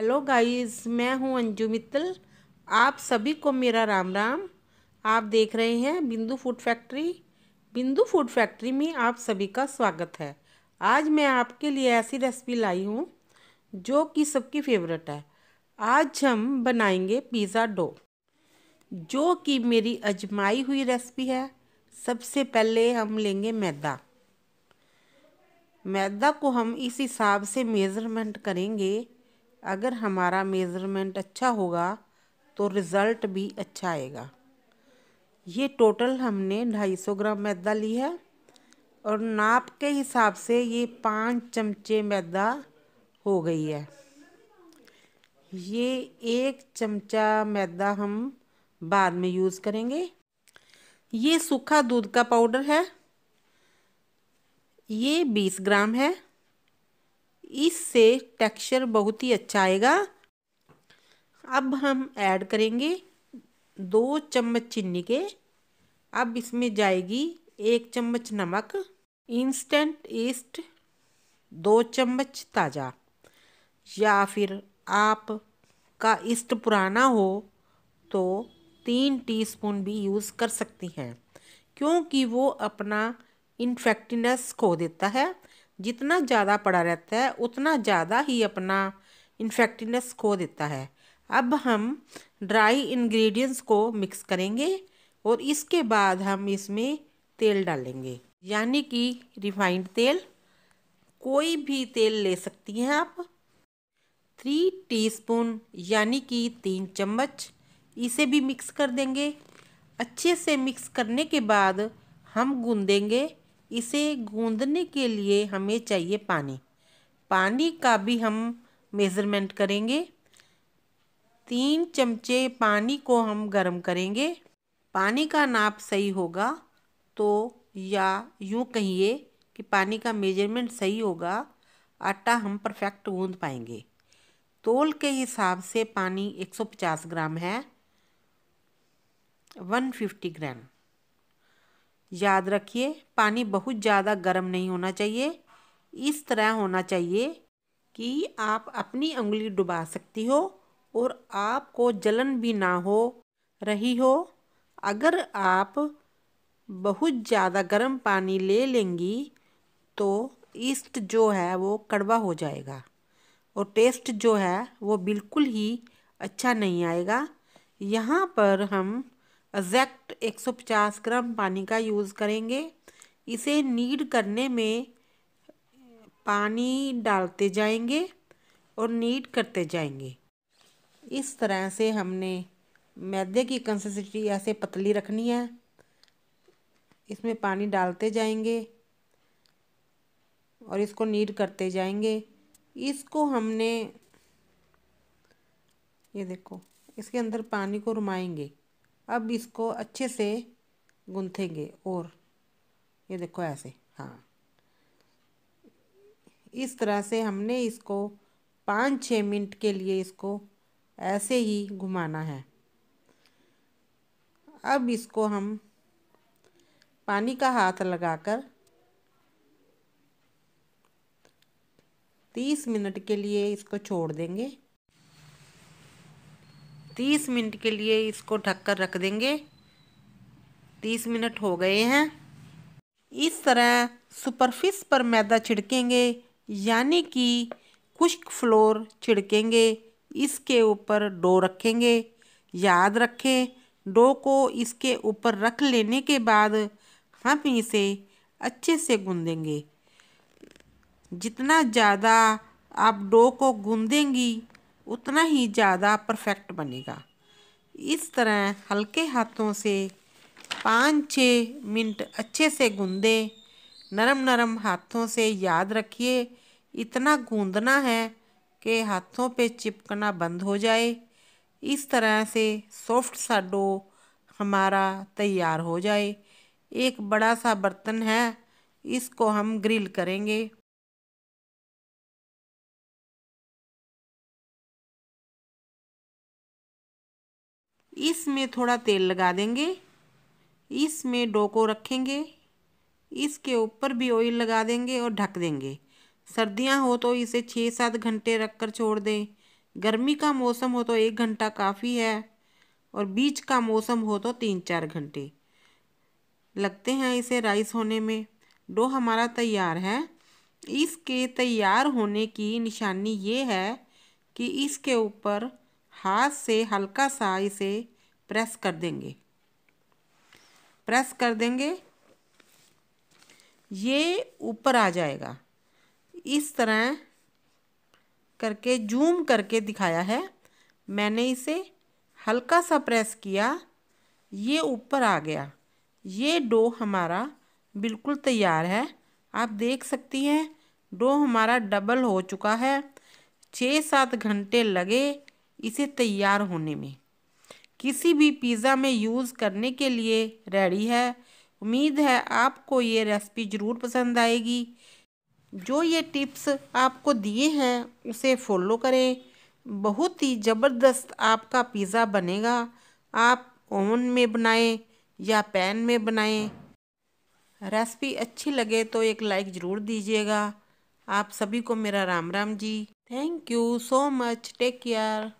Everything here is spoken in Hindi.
हेलो गाइस मैं हूं अंजू मित्तल आप सभी को मेरा राम राम आप देख रहे हैं Bindu food factory Bindu food factory में आप सभी का स्वागत है आज मैं आपके लिए ऐसी रेसिपी लाई हूँ जो कि सबकी फेवरेट है आज हम बनाएंगे पिज़्ज़ा डो जो कि मेरी अजमाई हुई रेसिपी है सबसे पहले हम लेंगे मैदा मैदा को हम इस हिसाब से मेज़रमेंट करेंगे अगर हमारा मेज़रमेंट अच्छा होगा तो रिज़ल्ट भी अच्छा आएगा ये टोटल हमने ढाई सौ ग्राम मैदा ली है और नाप के हिसाब से ये पाँच चमचे मैदा हो गई है ये एक चमचा मैदा हम बाद में यूज़ करेंगे ये सूखा दूध का पाउडर है ये बीस ग्राम है इससे टेक्सचर बहुत ही अच्छा आएगा अब हम ऐड करेंगे दो चम्मच चीनी के अब इसमें जाएगी एक चम्मच नमक इंस्टेंट ईस्ट दो चम्मच ताज़ा या फिर आप का ईस्ट पुराना हो तो तीन टीस्पून भी यूज़ कर सकती हैं क्योंकि वो अपना इन्फेक्टिनेस खो देता है जितना ज़्यादा पड़ा रहता है उतना ज़्यादा ही अपना इन्फेक्टिवनेस खो देता है अब हम ड्राई इंग्रेडिएंट्स को मिक्स करेंगे और इसके बाद हम इसमें तेल डालेंगे यानी कि रिफाइंड तेल कोई भी तेल ले सकती हैं आप थ्री टीस्पून यानी कि तीन चम्मच इसे भी मिक्स कर देंगे अच्छे से मिक्स करने के बाद हम गूंदेंगे इसे गूंदने के लिए हमें चाहिए पानी पानी का भी हम मेज़रमेंट करेंगे तीन चमचे पानी को हम गर्म करेंगे पानी का नाप सही होगा तो या यूँ कहिए कि पानी का मेजरमेंट सही होगा आटा हम परफेक्ट गूंद पाएंगे तोल के हिसाब से पानी 150 ग्राम है 150 ग्राम याद रखिए पानी बहुत ज़्यादा गर्म नहीं होना चाहिए इस तरह होना चाहिए कि आप अपनी उंगली डुबा सकती हो और आपको जलन भी ना हो रही हो अगर आप बहुत ज़्यादा गर्म पानी ले लेंगी तो ईस्ट जो है वो कड़वा हो जाएगा और टेस्ट जो है वो बिल्कुल ही अच्छा नहीं आएगा यहाँ पर हम एग्जैक्ट 150 ग्राम पानी का यूज़ करेंगे इसे नीड करने में पानी डालते जाएंगे और नीड करते जाएंगे इस तरह से हमने मैदे की कंसिस्टेंसी ऐसे पतली रखनी है इसमें पानी डालते जाएंगे और इसको नीड करते जाएंगे इसको हमने ये देखो इसके अंदर पानी को रुमाएंगे अब इसको अच्छे से गूंथेंगे और ये देखो ऐसे हाँ इस तरह से हमने इसको पाँच छः मिनट के लिए इसको ऐसे ही घुमाना है अब इसको हम पानी का हाथ लगाकर तीस मिनट के लिए इसको छोड़ देंगे तीस मिनट के लिए इसको ढक कर रख देंगे तीस मिनट हो गए हैं इस तरह सुपरफिस पर मैदा छिड़केंगे यानी कि खुश्क फ्लोर छिड़केंगे इसके ऊपर डो रखेंगे याद रखें डो को इसके ऊपर रख लेने के बाद हम इसे अच्छे से गूंदेंगे जितना ज़्यादा आप डो को गूंदेंगी उतना ही ज़्यादा परफेक्ट बनेगा इस तरह हल्के हाथों से पाँच छः मिनट अच्छे से गूँधे नरम नरम हाथों से याद रखिए इतना गूंदना है कि हाथों पे चिपकना बंद हो जाए इस तरह से सॉफ्ट सा डो हमारा तैयार हो जाए एक बड़ा सा बर्तन है इसको हम ग्रिल करेंगे इसमें थोड़ा तेल लगा देंगे इसमें डो को रखेंगे इसके ऊपर भी ऑयल लगा देंगे और ढक देंगे सर्दियां हो तो इसे छः सात घंटे रख कर छोड़ दें गर्मी का मौसम हो तो एक घंटा काफ़ी है और बीच का मौसम हो तो तीन चार घंटे लगते हैं इसे राइस होने में डो हमारा तैयार है इसके तैयार होने की निशानी ये है कि इसके ऊपर हाथ से हल्का सा इसे प्रेस कर देंगे प्रेस कर देंगे ये ऊपर आ जाएगा इस तरह करके जूम करके दिखाया है मैंने इसे हल्का सा प्रेस किया ये ऊपर आ गया ये डो हमारा बिल्कुल तैयार है आप देख सकती हैं डो हमारा डबल हो चुका है छः सात घंटे लगे इसे तैयार होने में किसी भी पिज़्ज़ा में यूज़ करने के लिए रेडी है उम्मीद है आपको ये रेसिपी ज़रूर पसंद आएगी जो ये टिप्स आपको दिए हैं उसे फॉलो करें बहुत ही ज़बरदस्त आपका पिज़्ज़ा बनेगा आप ओवन में बनाएं या पैन में बनाएं रेसिपी अच्छी लगे तो एक लाइक ज़रूर दीजिएगा आप सभी को मेरा Ram Ram ji thank you so much take care